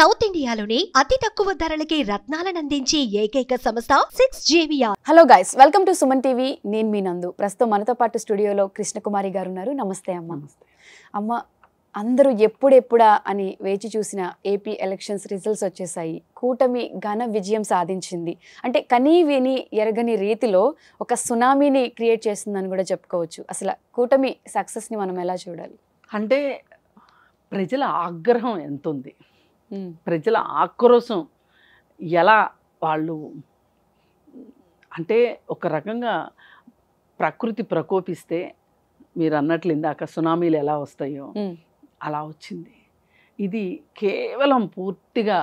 south ఇండియాలోని అతి తక్కువ ధరలకి రత్నాలను అందించే ఏకైక సంస్థ six JVR hello guys welcome to Suman TV నేను మీ నందు ప్రస్తుతం మనతో పాటు స్టూడియోలో కృష్ణకుమారి గారు ఉన్నారు నమస్తే అమ్మ అమ్మ అందరూ ఎప్పుడెప్పుడా అని వేచి చూసిన ఏపీ ఎలక్షన్స్ రిజల్ట్స్ వచ్చేసాయి కూటమి ఘన విజయం సాధించింది అంటే కనీ విని ఎరగని రీతిలో ఒక సునామీని క్రియేట్ చేసిందని కూడా చెప్పుకోవచ్చు అసలు కూటమి సక్సెస్ని మనం ఎలా చూడాలి అంటే ప్రజల ఆగ్రహం ఎంత ఉంది ప్రజల ఆక్రోశం ఎలా వాళ్ళు అంటే ఒక రకంగా ప్రకృతి ప్రకోపిస్తే మీరు అన్నట్లు ఇందాక సునామీలు ఎలా వస్తాయో అలా వచ్చింది ఇది కేవలం పూర్తిగా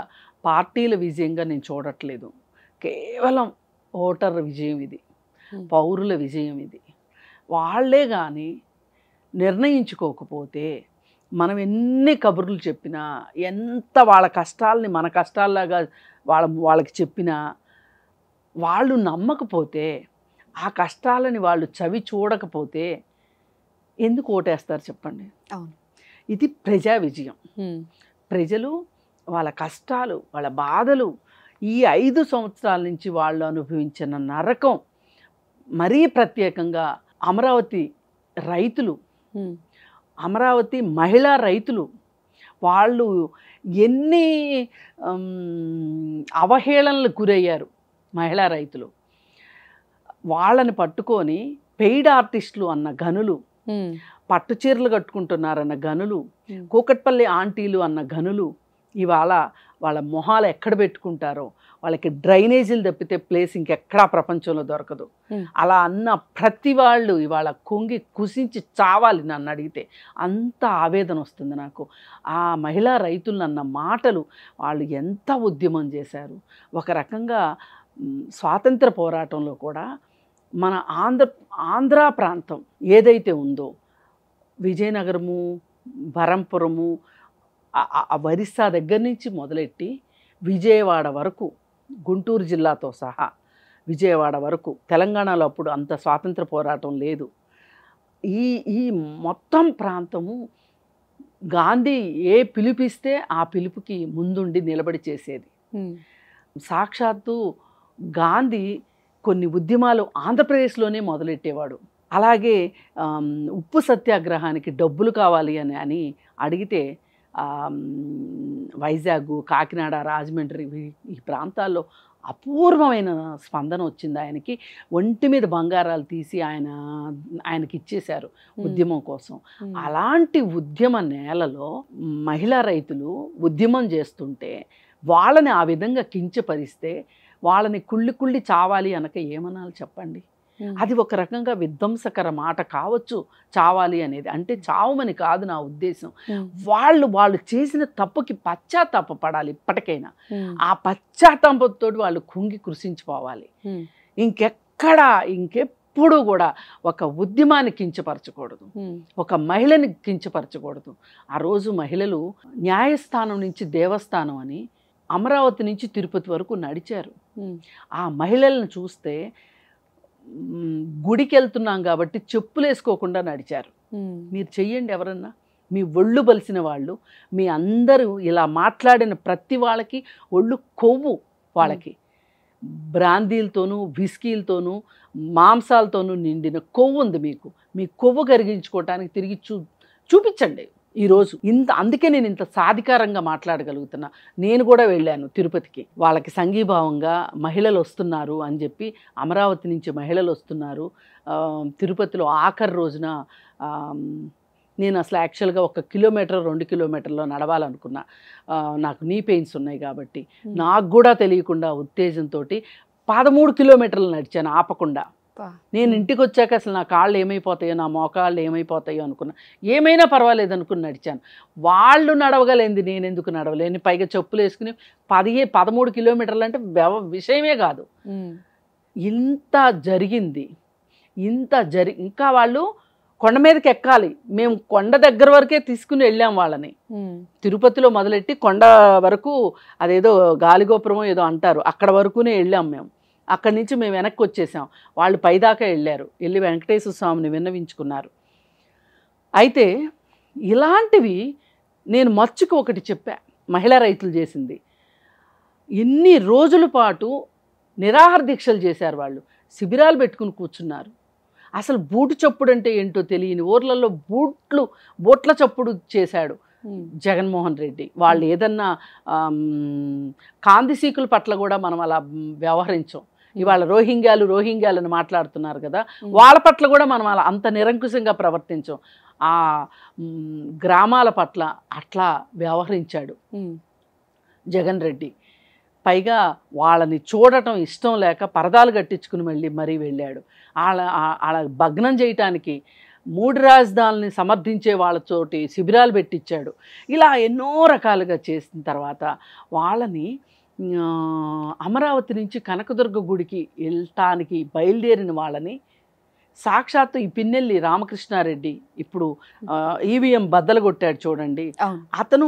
పార్టీల విజయంగా నేను చూడట్లేదు కేవలం ఓటర్ విజయం ఇది పౌరుల విజయం ఇది వాళ్ళే కానీ నిర్ణయించుకోకపోతే మనం ఎన్ని కబుర్లు చెప్పినా ఎంత వాళ్ళ కష్టాలని మన కష్టాల్లాగా వాళ్ళ వాళ్ళకి చెప్పినా వాళ్ళు నమ్మకపోతే ఆ కష్టాలని వాళ్ళు చవి చూడకపోతే ఎందుకు ఓటేస్తారు చెప్పండి అవును ఇది ప్రజా విజయం ప్రజలు వాళ్ళ కష్టాలు వాళ్ళ బాధలు ఈ ఐదు సంవత్సరాల నుంచి వాళ్ళు అనుభవించిన నరకం మరీ ప్రత్యేకంగా అమరావతి రైతులు అమరావతి మహిళా రైతులు వాళ్ళు ఎన్ని అవహేళనలకు గురయ్యారు మహిళా రైతులు వాళ్ళని పట్టుకొని పెయిడ్ ఆర్టిస్టులు అన్న గనులు పట్టు చీరలు కట్టుకుంటున్నారన్న గనులు కూకట్పల్లి ఆంటీలు అన్న గనులు ఇవాళ వాళ్ళ మొహాలు ఎక్కడ పెట్టుకుంటారో వాళ్ళకి డ్రైనేజీలు తప్పితే ప్లేస్ ఇంకెక్కడా ప్రపంచంలో దొరకదు అలా అన్న ప్రతి వాళ్ళు ఇవాళ కొంగి కుసించి చావాలి నన్ను అడిగితే అంత ఆవేదన వస్తుంది నాకు ఆ మహిళా రైతులు అన్న మాటలు వాళ్ళు ఎంత ఉద్యమం చేశారు ఒక రకంగా స్వాతంత్ర పోరాటంలో కూడా మన ఆంధ్ర ఆంధ్ర ప్రాంతం ఏదైతే ఉందో విజయనగరము బరంపురము వరిస్సా దగ్గర నుంచి మొదలెట్టి విజయవాడ వరకు గుంటూరు జిల్లాతో సహా విజయవాడ వరకు తెలంగాణలో అప్పుడు అంత స్వాతంత్ర పోరాటం లేదు ఈ ఈ మొత్తం ప్రాంతము గాంధీ ఏ పిలిపిస్తే ఆ పిలుపుకి ముందుండి నిలబడి చేసేది సాక్షాత్తు గాంధీ కొన్ని ఉద్యమాలు ఆంధ్రప్రదేశ్లోనే మొదలెట్టేవాడు అలాగే ఉప్పు సత్యాగ్రహానికి డబ్బులు కావాలి అని అని అడిగితే వైజాగ్ కాకినాడ రాజమండ్రి ఈ ప్రాంతాల్లో అపూర్వమైన స్పందన వచ్చింది ఆయనకి ఒంటి మీద బంగారాలు తీసి ఆయన ఆయనకి ఇచ్చేశారు ఉద్యమం కోసం అలాంటి ఉద్యమ నేలలో మహిళా రైతులు ఉద్యమం చేస్తుంటే వాళ్ళని ఆ విధంగా కించపరిస్తే వాళ్ళని కుళ్ళి కుళ్ళి చావాలి అనక ఏమనాలి చెప్పండి అది ఒక రకంగా విధ్వంసకర మాట కావచ్చు చావాలి అనేది అంటే చావమని కాదు నా ఉద్దేశం వాళ్ళు వాళ్ళు చేసిన తప్పుకి పశ్చాత్తాప పడాలి ఇప్పటికైనా ఆ పశ్చాత్తాపంతో వాళ్ళు కుంగి కృషించిపోవాలి ఇంకెక్కడ ఇంకెప్పుడు కూడా ఒక ఉద్యమాన్ని కించపరచకూడదు ఒక మహిళని కించపరచకూడదు ఆ రోజు మహిళలు న్యాయస్థానం నుంచి దేవస్థానం అని అమరావతి నుంచి తిరుపతి వరకు నడిచారు ఆ మహిళలను చూస్తే గుడికి వెళ్తున్నాం కాబట్టి చెప్పులు వేసుకోకుండా నడిచారు మీరు చెయ్యండి ఎవరన్నా మీ ఒళ్ళు బలిసిన వాళ్ళు మీ అందరూ ఇలా మాట్లాడిన ప్రతి వాళ్ళకి ఒళ్ళు కొవ్వు వాళ్ళకి బ్రాందీలతోనూ విస్కీలతోనూ మాంసాలతోనూ నిండిన కొవ్వు ఉంది మీకు మీ కొవ్వు కరిగించుకోవటానికి తిరిగి చూ చూపించండి ఈరోజు ఇంత అందుకే నేను ఇంత సాధికారంగా మాట్లాడగలుగుతున్నా నేను కూడా వెళ్ళాను తిరుపతికి వాళ్ళకి సంఘీభావంగా మహిళలు వస్తున్నారు అని చెప్పి అమరావతి నుంచి మహిళలు వస్తున్నారు తిరుపతిలో ఆఖరి రోజున నేను అసలు యాక్చువల్గా ఒక కిలోమీటర్ రెండు కిలోమీటర్లో నడవాలనుకున్నా నాకు నీ పెయిన్స్ ఉన్నాయి కాబట్టి నాకు కూడా తెలియకుండా ఉత్తేజంతో పదమూడు కిలోమీటర్లు నడిచాను ఆపకుండా నేను ఇంటికి వచ్చాక అసలు నా కాళ్ళు ఏమైపోతాయో నా మోకాళ్ళు ఏమైపోతాయో అనుకున్నా ఏమైనా పర్వాలేదు అనుకుని నడిచాను వాళ్ళు నడవగలేంది నేను ఎందుకు నడవలేని పైగా చెప్పులు వేసుకుని పదిహే పదమూడు కిలోమీటర్లు అంటే విషయమే కాదు ఇంత జరిగింది ఇంత జరి ఇంకా వాళ్ళు కొండ మీదకి ఎక్కాలి మేము కొండ దగ్గర వరకే తీసుకుని వెళ్ళాం వాళ్ళని తిరుపతిలో మొదలెట్టి కొండ వరకు అదేదో గాలిగోపురం ఏదో అంటారు అక్కడ వరకునే వెళ్ళాం మేము అక్కడి నుంచి మేము వెనక్కి వచ్చేసాం వాళ్ళు పైదాకా వెళ్ళారు వెళ్ళి వెంకటేశ్వర స్వామిని విన్నవించుకున్నారు అయితే ఇలాంటివి నేను మచ్చుకు ఒకటి చెప్పా మహిళా రైతులు చేసింది ఎన్ని రోజుల పాటు నిరాహార దీక్షలు చేశారు వాళ్ళు శిబిరాలు పెట్టుకుని కూర్చున్నారు అసలు బూటు చప్పుడు అంటే ఏంటో తెలియని ఊర్లలో బూట్లు బూట్ల చప్పుడు చేశాడు జగన్మోహన్ రెడ్డి వాళ్ళు ఏదన్నా కాందిసీకుల పట్ల కూడా మనం అలా వ్యవహరించాం ఇవాళ రోహింగ్యాలు రోహింగ్యాలను మాట్లాడుతున్నారు కదా వాళ్ళ పట్ల కూడా మనం అలా అంత నిరంకుశంగా ప్రవర్తించాం ఆ గ్రామాల పట్ల అట్లా వ్యవహరించాడు జగన్ రెడ్డి పైగా వాళ్ళని చూడటం ఇష్టం లేక పరదాలు కట్టించుకుని మళ్ళీ మరీ వెళ్ళాడు వాళ్ళ వాళ్ళ భగ్నం చేయటానికి మూడు రాజధానిని సమర్థించే వాళ్ళతోటి శిబిరాలు పెట్టించాడు ఇలా ఎన్నో రకాలుగా చేసిన తర్వాత వాళ్ళని అమరావతి నుంచి కనకదుర్గ గుడికి వెళ్తానికి బయలుదేరిన వాళ్ళని సాక్షాత్తు ఈ పిన్నెల్లి రామకృష్ణారెడ్డి ఇప్పుడు ఈవీఎం e బద్దలు కొట్టాడు చూడండి అతను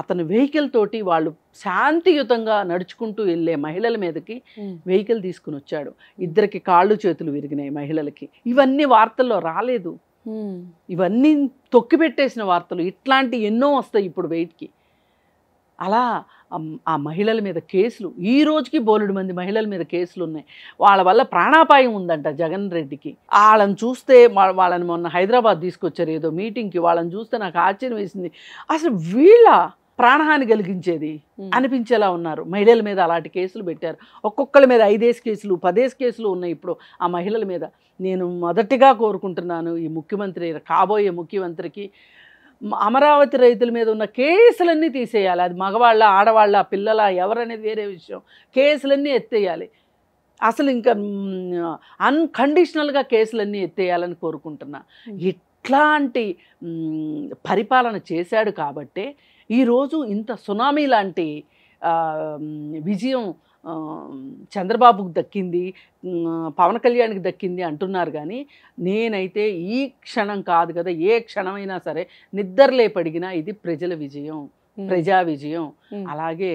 అతను వెహికల్ తోటి వాళ్ళు శాంతియుతంగా నడుచుకుంటూ వెళ్ళే మహిళల మీదకి వెహికల్ తీసుకుని వచ్చాడు ఇద్దరికి కాళ్ళు చేతులు విరిగినాయి మహిళలకి ఇవన్నీ వార్తల్లో రాలేదు ఇవన్నీ తొక్కిపెట్టేసిన వార్తలు ఇట్లాంటి ఎన్నో వస్తాయి ఇప్పుడు వెయిట్కి అలా ఆ మహిళల మీద కేసులు ఈ రోజుకి బోలుడు మంది మహిళల మీద కేసులు ఉన్నాయి వాళ్ళ వల్ల ప్రాణాపాయం ఉందంట జగన్ రెడ్డికి వాళ్ళని చూస్తే వాళ్ళని మొన్న హైదరాబాద్ తీసుకొచ్చారు ఏదో మీటింగ్కి వాళ్ళని చూస్తే నాకు ఆశ్చర్యం వేసింది అసలు వీళ్ళ ప్రాణహాని కలిగించేది అనిపించేలా ఉన్నారు మహిళల మీద అలాంటి కేసులు పెట్టారు ఒక్కొక్కళ్ళ మీద ఐదేసి కేసులు పదేసి కేసులు ఉన్నాయి ఇప్పుడు ఆ మహిళల మీద నేను మొదటిగా కోరుకుంటున్నాను ఈ ముఖ్యమంత్రి కాబోయే ముఖ్యమంత్రికి అమరావతి రైతుల మీద ఉన్న కేసులన్నీ తీసేయాలి అది మగవాళ్ళ ఆడవాళ్ళ పిల్లల ఎవరనేది వేరే విషయం కేసులన్నీ ఎత్తేయాలి అసలు ఇంకా అన్కండిషనల్గా కేసులన్నీ ఎత్తేయాలని కోరుకుంటున్నా ఇట్లాంటి పరిపాలన చేశాడు కాబట్టే ఈరోజు ఇంత సునామీ లాంటి విజయం చంద్రబాబుకు దక్కింది పవన్ కళ్యాణ్కి దక్కింది అంటున్నారు కానీ నేనైతే ఈ క్షణం కాదు కదా ఏ క్షణమైనా సరే నిద్రలే పడిగినా ఇది ప్రజల విజయం ప్రజా విజయం అలాగే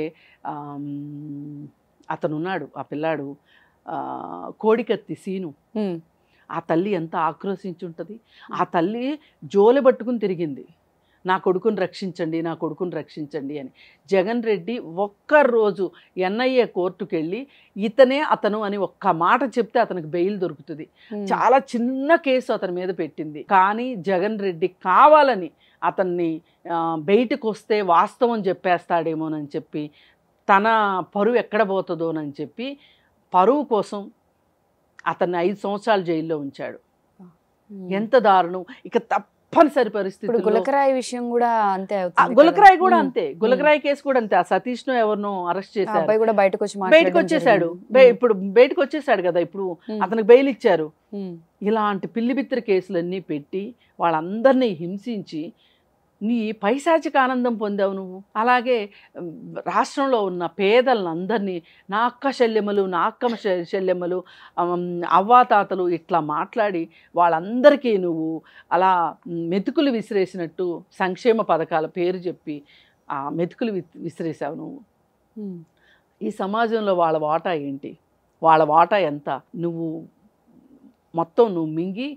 అతనున్నాడు ఆ పిల్లాడు కోడికత్తి సీను ఆ తల్లి ఎంత ఆక్రోశించుంటుంది ఆ తల్లి జోలె పట్టుకుని తిరిగింది నా కొడుకుని రక్షించండి నా కొడుకుని రక్షించండి అని జగన్ రెడ్డి ఒక్కరోజు ఎన్ఐఏ కోర్టుకు వెళ్ళి ఇతనే అతను అని ఒక్క మాట చెప్తే అతనికి బెయిల్ దొరుకుతుంది చాలా చిన్న కేసు అతని మీద పెట్టింది కానీ జగన్ రెడ్డి కావాలని అతన్ని బయటకు వస్తే వాస్తవం చెప్పేస్తాడేమోనని చెప్పి తన పరువు ఎక్కడ పోతుందోనని చెప్పి పరువు కోసం అతన్ని ఐదు సంవత్సరాలు జైల్లో ఉంచాడు ఎంత దారుణం ఇక తప్ప తప్పనిసరి పరిస్థితి గులకరాయి విషయం కూడా అంతే గులకరాయి కూడా అంతే గులకరాయి కేసు కూడా అంతే ఆ సతీష్ ను ఎవరినో అరెస్ట్ చేశారు కూడా బయటకు వచ్చేసాడు ఇప్పుడు బయటకు వచ్చేసాడు కదా ఇప్పుడు అతనికి బెయిల్ ఇచ్చారు ఇలాంటి పిల్లిబిత్ర కేసులన్నీ పెట్టి వాళ్ళందరినీ హింసించి నీ పైశాచిక ఆనందం పొందావు నువ్వు అలాగే రాష్ట్రంలో ఉన్న పేదలను అందరినీ నా అక్క శల్యములు నా అక్క శల్యములు అవ్వాతాతలు ఇట్లా మాట్లాడి వాళ్ళందరికీ నువ్వు అలా మెతుకులు విసిరేసినట్టు సంక్షేమ పథకాల పేరు చెప్పి ఆ మెతుకులు విసిరేసావు నువ్వు ఈ సమాజంలో వాళ్ళ వాటా ఏంటి వాళ్ళ వాటా ఎంత నువ్వు మొత్తం నువ్వు మింగి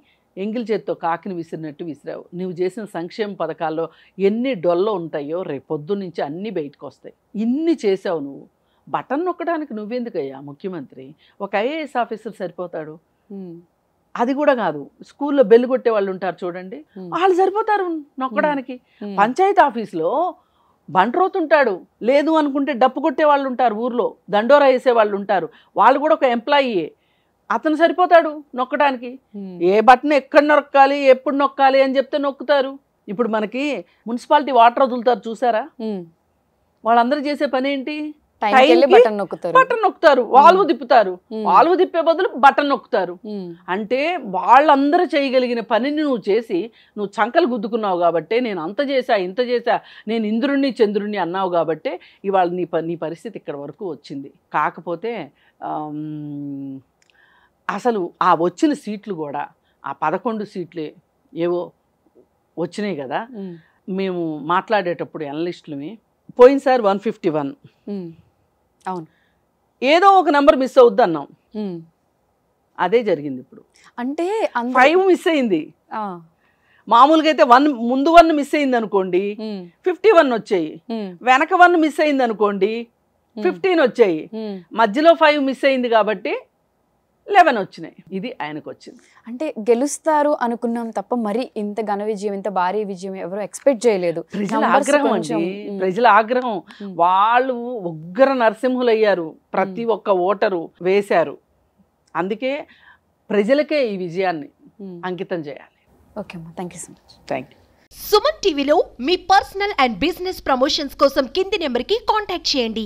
ఎంగిల్ చేత్తో కాకిని విసిరినట్టు విసిరావు నువ్వు చేసిన సంక్షేమ పథకాల్లో ఎన్ని డొల్ల ఉంటాయో రేపొద్దు నుంచి అన్నీ బయటకు వస్తాయి ఇన్ని చేసావు నువ్వు బటన్ నొక్కడానికి నువ్వెందుకయ్యా ముఖ్యమంత్రి ఒక ఐఏఎస్ ఆఫీసర్ సరిపోతాడు అది కూడా కాదు స్కూల్లో బెల్లు కొట్టే వాళ్ళు ఉంటారు చూడండి వాళ్ళు సరిపోతారు నొక్కడానికి పంచాయతీ ఆఫీస్లో బంట్రోతుంటాడు లేదు అనుకుంటే డప్పు కొట్టే వాళ్ళు ఉంటారు ఊర్లో దండోరా వేసే వాళ్ళు ఉంటారు వాళ్ళు కూడా ఒక ఎంప్లాయీయే అతను సరిపోతాడు నొక్కడానికి ఏ బటన్ ఎక్కడ నొక్కాలి ఎప్పుడు నొక్కాలి అని చెప్తే నొక్కుతారు ఇప్పుడు మనకి మున్సిపాలిటీ వాటర్ వదులుతారు చూసారా వాళ్ళందరూ చేసే పని ఏంటి బటన్ నొక్కుతారు బటన్ నొక్కుతారు వాల్వ్ తిప్పుతారు వాల్వ్ తిప్పే బదులు బటన్ నొక్కుతారు అంటే వాళ్ళందరూ చేయగలిగిన పనిని నువ్వు చేసి నువ్వు చంకలు గుద్దుకున్నావు కాబట్టి నేను అంత చేశా ఇంత చేశా నేను ఇంద్రుణ్ణి చంద్రుణ్ణి అన్నావు కాబట్టి ఇవాళ నీ నీ పరిస్థితి ఇక్కడ వరకు వచ్చింది కాకపోతే అసలు ఆ వచ్చిన సీట్లు కూడా ఆ పదకొండు సీట్లే ఏవో వచ్చినాయి కదా మేము మాట్లాడేటప్పుడు అనలిస్టులవి పోయినసారి వన్ ఫిఫ్టీ వన్ అవును ఏదో ఒక నెంబర్ మిస్ అవుద్ది అన్నాం అదే జరిగింది ఇప్పుడు అంటే ఫైవ్ మిస్ అయింది మామూలుగా అయితే వన్ ముందు వన్ మిస్ అయింది అనుకోండి ఫిఫ్టీ వన్ వచ్చాయి వెనక వన్ మిస్ అయింది అనుకోండి ఫిఫ్టీన్ వచ్చాయి మధ్యలో ఫైవ్ మిస్ అయింది కాబట్టి లెవెన్ వచ్చినాయి ఇది ఆయనకు వచ్చింది అంటే గెలుస్తారు అనుకున్నాం తప్ప మరి ఇంత ఘన విజయం ఇంత భారీ విజయం ఎవరు ఎక్స్పెక్ట్ చేయలేదు ప్రజల ఆగ్రహం అండి ప్రజల ఆగ్రహం వాళ్ళు ఉగ్ర నరసింహులు అయ్యారు ప్రతి ఒక్క ఓటరు వేశారు అందుకే ప్రజలకే ఈ విజయాన్ని అంకితం చేయాలి ఓకే అమ్మా thank you so much thank you Suman టీవీలో మీ పర్సనల్ అండ్ బిజినెస్ ప్రమోషన్స్ కోసం కింది నెంబర్కి కాంటాక్ట్ చేయండి